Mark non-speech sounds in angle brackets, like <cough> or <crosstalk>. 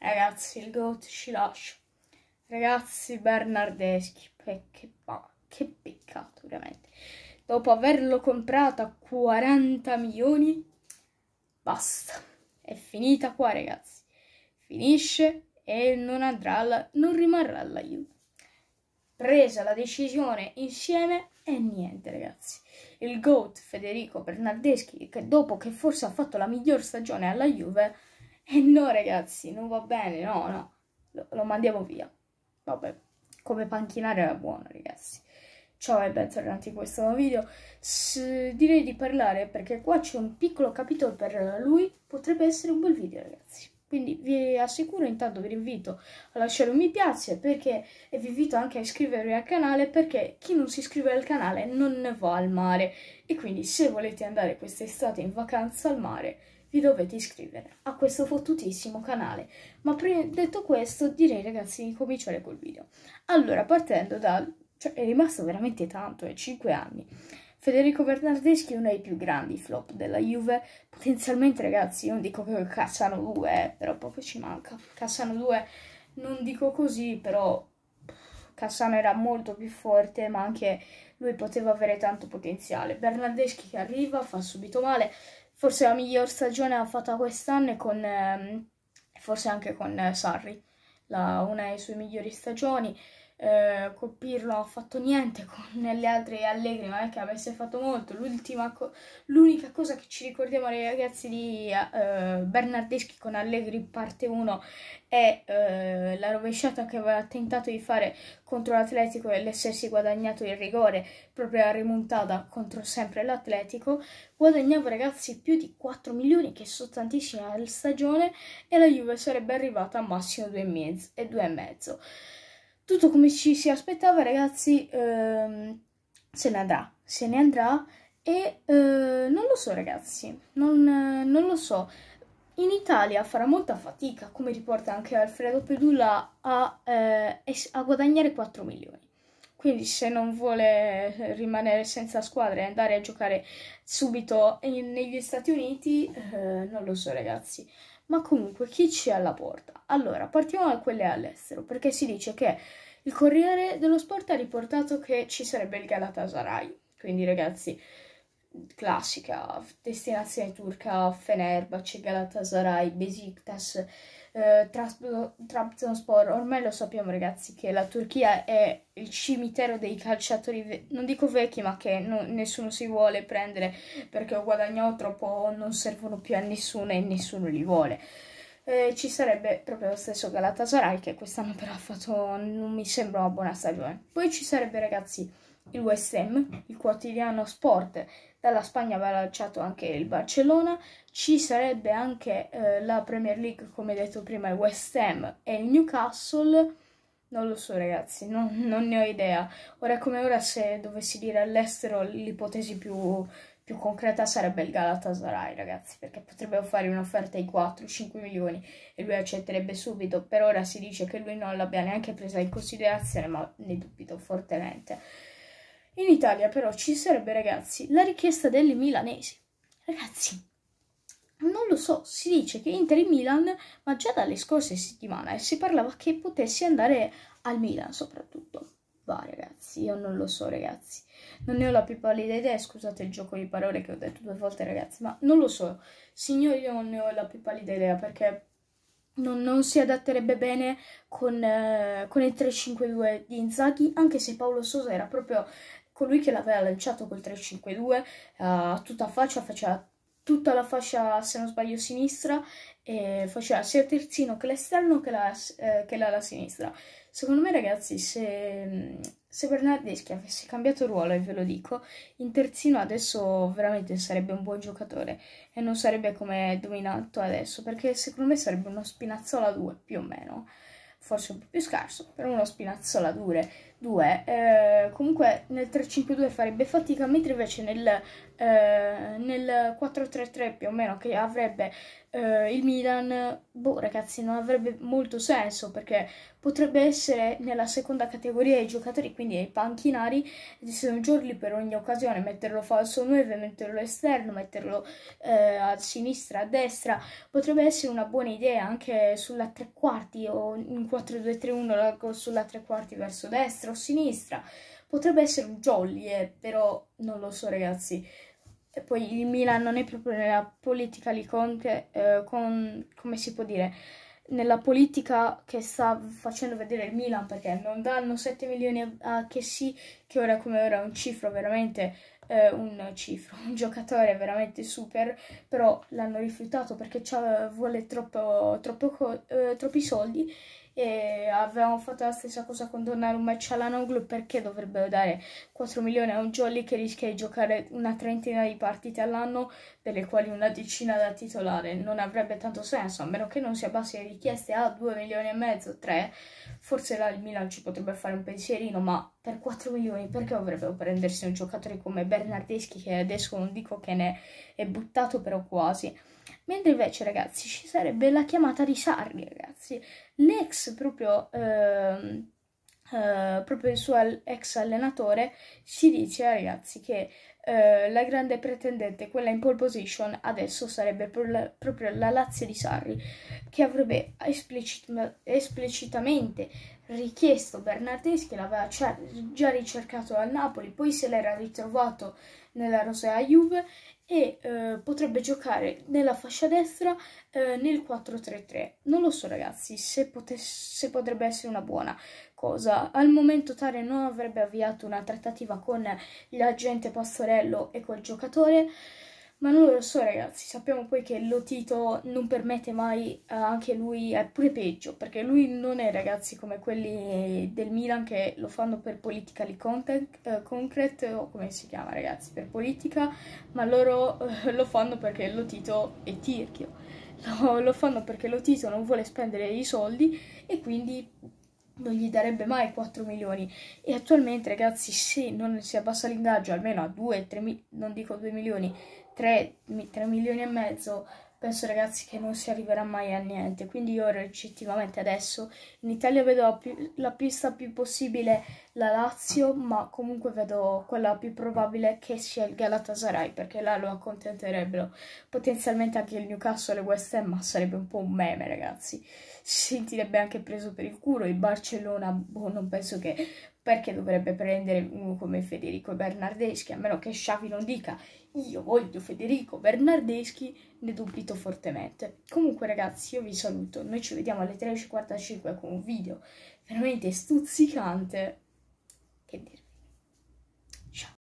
Eh, ragazzi, il GOAT ci lascia. Ragazzi, Bernardeschi, che, che peccato, veramente. Dopo averlo comprato a 40 milioni, basta. È finita qua, ragazzi. Finisce e non, andrà alla, non rimarrà alla Juve. Presa la decisione insieme e niente, ragazzi. Il GOAT Federico Bernardeschi, che dopo che forse ha fatto la miglior stagione alla Juve, e eh, no ragazzi, non va bene, no, no, lo, lo mandiamo via. Vabbè, come panchinare era buono ragazzi. Ciao e bentornati in questo nuovo video. S direi di parlare perché qua c'è un piccolo capitolo per lui, potrebbe essere un bel video ragazzi. Quindi vi assicuro, intanto vi invito a lasciare un mi piace perché, e vi invito anche a iscrivervi al canale perché chi non si iscrive al canale non ne va al mare. E quindi se volete andare quest'estate in vacanza al mare vi dovete iscrivere a questo fottutissimo canale. Ma detto questo, direi ragazzi di cominciare col video. Allora, partendo da... Cioè, è rimasto veramente tanto, è eh, 5 anni. Federico Bernardeschi è uno dei più grandi flop della Juve. Potenzialmente, ragazzi, io non dico che cacciano due, eh, però poco ci manca. Cassano due, non dico così, però Cassano era molto più forte, ma anche lui poteva avere tanto potenziale. Bernardeschi che arriva, fa subito male, forse la miglior stagione ha fatta quest'anno e con, ehm, forse anche con eh, Sarri, la, una delle sue migliori stagioni eh, Coppir ha fatto niente con <laughs> le altre Allegri, non è che avesse fatto molto. l'unica co cosa che ci ricordiamo ragazzi di eh, Bernardeschi con Allegri parte 1 è eh, la rovesciata che aveva tentato di fare contro l'Atletico e l'essersi guadagnato il rigore proprio a rimontata contro sempre l'Atletico. Guadagnava ragazzi più di 4 milioni che sono tantissimi alla stagione e la Juve sarebbe arrivata a massimo 2 e mezzo tutto come ci si aspettava ragazzi ehm, se ne andrà, se ne andrà e eh, non lo so ragazzi, non, eh, non, lo so. In Italia farà molta fatica, come riporta anche Alfredo Pedula a, eh, a guadagnare 4 milioni. Quindi se non vuole rimanere senza squadra e andare a giocare subito in, negli Stati Uniti, eh, non lo so ragazzi ma comunque chi c'è alla porta? Allora, partiamo da quelle all'estero, perché si dice che il Corriere dello Sport ha riportato che ci sarebbe il Galatasaray, quindi ragazzi classica, destinazione turca, Fenerbahce, Galatasaray, Besiktas, eh, Trabzonspor. Ormai lo sappiamo ragazzi che la Turchia è il cimitero dei calciatori, non dico vecchi, ma che no, nessuno si vuole prendere perché ho guadagnato troppo, non servono più a nessuno e nessuno li vuole. Eh, ci sarebbe proprio lo stesso Galatasaray che quest'anno però ha fatto, non mi sembra una buona stagione. Poi ci sarebbe ragazzi il West Ham, il quotidiano sport dalla Spagna va lanciato anche il Barcellona, ci sarebbe anche eh, la Premier League, come detto prima, il West Ham e il Newcastle. Non lo so ragazzi, no, non ne ho idea. Ora come ora se dovessi dire all'estero l'ipotesi più, più concreta sarebbe il Galatasaray ragazzi, perché potrebbe fare un'offerta ai 4-5 milioni e lui accetterebbe subito. Per ora si dice che lui non l'abbia neanche presa in considerazione, ma ne dubito fortemente. In Italia però ci sarebbe, ragazzi, la richiesta delle milanesi. Ragazzi, non lo so, si dice che Inter e Milan, ma già dalle scorse settimane si parlava che potessi andare al Milan soprattutto. Va ragazzi, io non lo so ragazzi, non ne ho la più pallida idea, scusate il gioco di parole che ho detto due volte ragazzi, ma non lo so, signori io non ne ho la più pallida idea perché non, non si adatterebbe bene con, eh, con il 3-5-2 di Inzaghi, anche se Paolo Sosa era proprio colui che l'aveva lanciato col 352 eh, a tutta faccia faceva tutta la fascia, se non sbaglio, sinistra e faceva sia il terzino che l'esterno che, la, eh, che l'ala sinistra. Secondo me, ragazzi, se, se, Bernardeschi avesse cambiato ruolo, e ve lo dico, in terzino adesso veramente sarebbe un buon giocatore e non sarebbe come è dominato adesso, perché secondo me sarebbe uno Spinazzola 2, più o meno. Forse un po' più scarso, però uno Spinazzola 2 2 eh, comunque nel 3-5-2 farebbe fatica mentre invece nel, eh, nel 4-3-3 più o meno che avrebbe eh, il Milan boh ragazzi non avrebbe molto senso perché potrebbe essere nella seconda categoria i giocatori quindi ai panchinari di distruggerli per ogni occasione metterlo falso 9 metterlo esterno metterlo eh, a sinistra a destra potrebbe essere una buona idea anche sulla tre quarti o in 4-2-3-1 sulla tre quarti verso destra destra o sinistra. Potrebbe essere un jolly, eh, però non lo so ragazzi. E poi il Milan non è proprio nella politica di Conte, eh, con, come si può dire, nella politica che sta facendo vedere il Milan, perché non danno 7 milioni a Chessy, che ora come ora è un cifro veramente eh, un cifro, <laughs> un giocatore veramente super, però l'hanno rifiutato perché vuole troppo, troppo eh, troppi soldi e avevamo fatto la stessa cosa con donare un match alla Noglu perché dovrebbero dare 4 milioni a un Jolly che rischia di giocare una trentina di partite all'anno delle quali una decina da titolare non avrebbe tanto senso a meno che non si abbassi le richieste a ah, 2 milioni e mezzo 3 forse là il Milan ci potrebbe fare un pensierino ma per 4 milioni perché dovrebbero prendersi un giocatore come Bernardeschi che adesso non dico che ne è buttato però quasi Mentre invece, ragazzi, ci sarebbe la chiamata di Sarri, ragazzi. L'ex proprio... Ehm, Uh, proprio il suo ex allenatore, si dice ragazzi che uh, la grande pretendente, quella in pole position, adesso sarebbe la, proprio la Lazio di Sarri, che avrebbe esplicit esplicitamente richiesto Bernardeschi, l'aveva già ricercato al Napoli, poi se l'era ritrovato nella Rosea Juve e eh, potrebbe giocare nella fascia destra eh, nel 4-3-3. Non lo so ragazzi se, se, potrebbe essere una buona cosa. Al momento Tare non avrebbe avviato una trattativa con l'agente Pastorello e col giocatore, ma non lo so ragazzi, sappiamo poi che Lotito non permette mai, eh, anche lui è pure peggio, perché lui non è ragazzi come quelli del Milan che lo fanno per politically content, eh, concrete, o come si chiama ragazzi, per politica, ma loro eh, lo fanno perché Lotito è tirchio, <laughs> lo, lo fanno perché Lotito non vuole spendere i soldi e quindi non gli darebbe mai 4 milioni e attualmente ragazzi se non si abbassa l'ingaggio almeno a 2, 3, non dico 2 milioni, 3, 3 milioni e mezzo penso ragazzi che non si arriverà mai a niente, quindi io recettivamente adesso in Italia vedo la, più, la pista più possibile la Lazio, ma comunque vedo quella più probabile che sia il Galatasaray, perché là lo accontenterebbero potenzialmente anche il Newcastle e West Ham, ma sarebbe un po' un meme ragazzi, si sentirebbe anche preso per il culo, il Barcellona, boh, non penso che perché dovrebbe prendere uno come Federico Bernardeschi, a meno che Sciavi non dica io voglio Federico Bernardeschi, ne dubito fortemente. Comunque ragazzi io vi saluto, noi ci vediamo alle 13.45 con un video veramente stuzzicante, che dire.